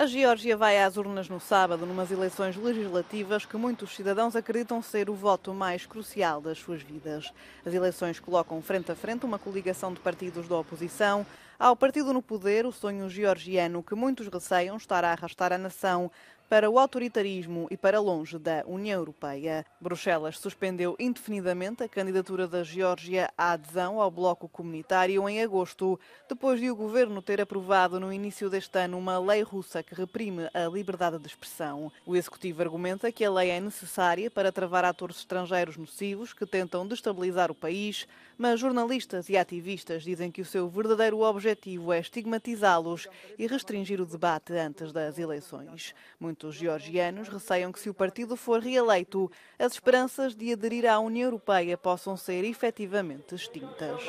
A Geórgia vai às urnas no sábado, numas eleições legislativas que muitos cidadãos acreditam ser o voto mais crucial das suas vidas. As eleições colocam frente a frente uma coligação de partidos da oposição, ao partido no poder, o sonho georgiano que muitos receiam estará a arrastar a nação para o autoritarismo e para longe da União Europeia. Bruxelas suspendeu indefinidamente a candidatura da Geórgia à adesão ao bloco comunitário em agosto, depois de o governo ter aprovado no início deste ano uma lei russa que reprime a liberdade de expressão. O executivo argumenta que a lei é necessária para travar atores estrangeiros nocivos que tentam destabilizar o país, mas jornalistas e ativistas dizem que o seu verdadeiro objetivo objetivo é estigmatizá-los e restringir o debate antes das eleições. Muitos georgianos receiam que, se o partido for reeleito, as esperanças de aderir à União Europeia possam ser efetivamente extintas.